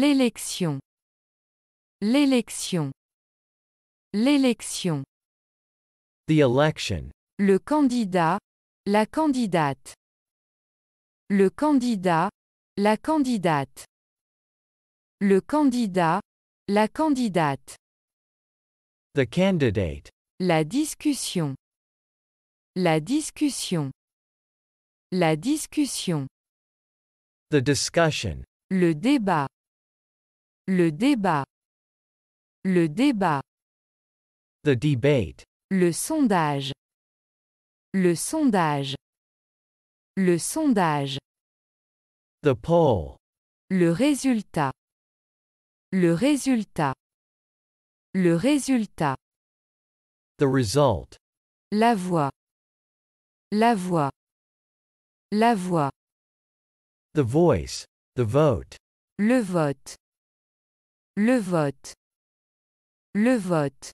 L'élection. L'élection. L'élection. The election. Le candidat, la candidate. Le candidat, la candidate. Le candidat, la candidate. The candidate. La discussion. La discussion. La discussion. The discussion. Le débat. Le débat. Le débat. The debate. Le sondage. Le sondage. Le sondage. The poll. Le résultat. Le résultat. Le résultat. The result. La voix. La voix. La voix. The voice. The vote. Le vote. Le vote. Le vote.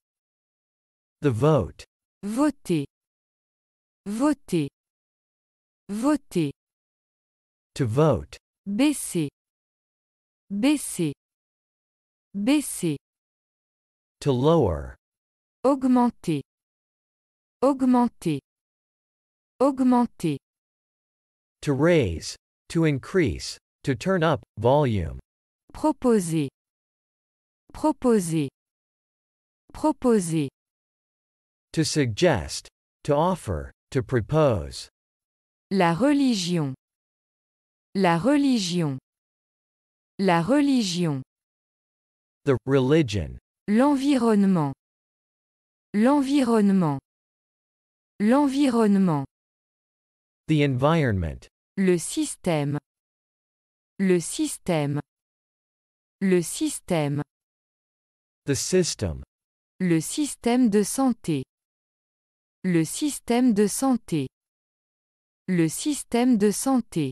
The vote. Voter. Voter. Voter. To vote. Baisser. Baisser. Baisser. To lower. Augmenter. Augmenter. Augmenter. To raise. To increase. To turn up. Volume. Proposer. Proposer. Proposer. To suggest, to offer, to propose. La religion. La religion. La religion. The religion. L'environnement. L'environnement. L'environnement. The environment. Le système. Le système. Le système. The system. Le système de santé. Le système de santé. Le système de santé.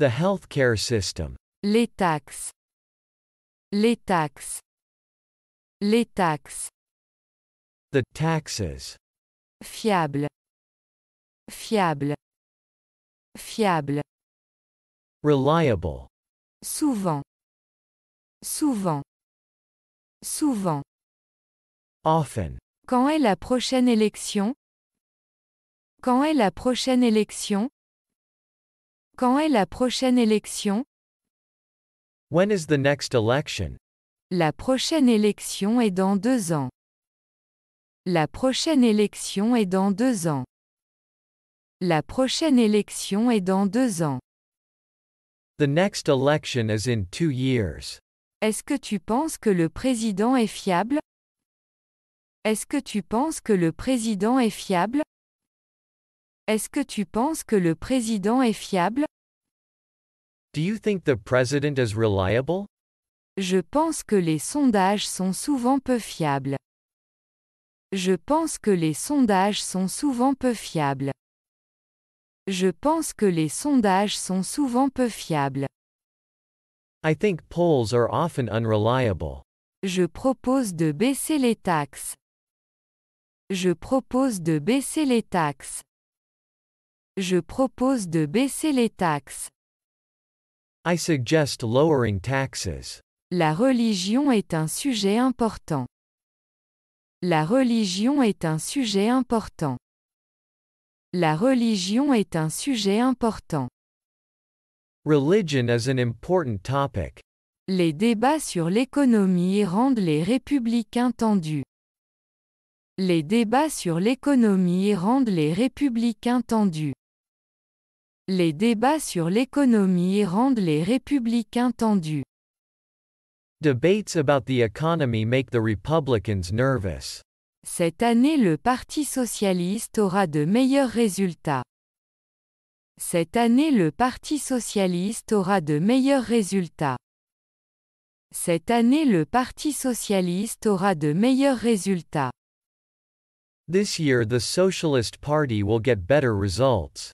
The healthcare system. Les taxes. Les taxes. Les taxes. The taxes. Fiable. Fiable. Fiable. Reliable. Souvent. Souvent. Souvent. Often. Quand est la prochaine élection Quand est la prochaine élection Quand est la prochaine élection When is the next election? La prochaine élection est dans deux ans. La prochaine élection est dans deux ans. La prochaine élection est dans deux ans. The next election is in two years. Est-ce que tu penses que le président est fiable Est-ce que tu penses que le président est fiable Est-ce que tu penses que le président est fiable Do you think the president is reliable? Je pense que les sondages sont souvent peu fiables. Je pense que les sondages sont souvent peu fiables. Je pense que les sondages sont souvent peu fiables. I think polls are often unreliable. Je propose de baisser les taxes. Je propose de baisser les taxes. Je propose de baisser les taxes. I suggest lowering taxes. La religion est un sujet important. La religion est un sujet important. La religion est un sujet important. Religion is an important topic. Les débats sur l'économie rendent les républicains tendus. Les débats sur l'économie rendent les républicains tendus. Les débats sur l'économie rendent les républicains tendus. Debates about the economy make the Republicans nervous. Cette année le Parti socialiste aura de meilleurs résultats. Cette année le Parti socialiste aura de meilleurs résultats. Cette année le Parti socialiste aura de meilleurs résultats. This year the Socialist Party will get better results.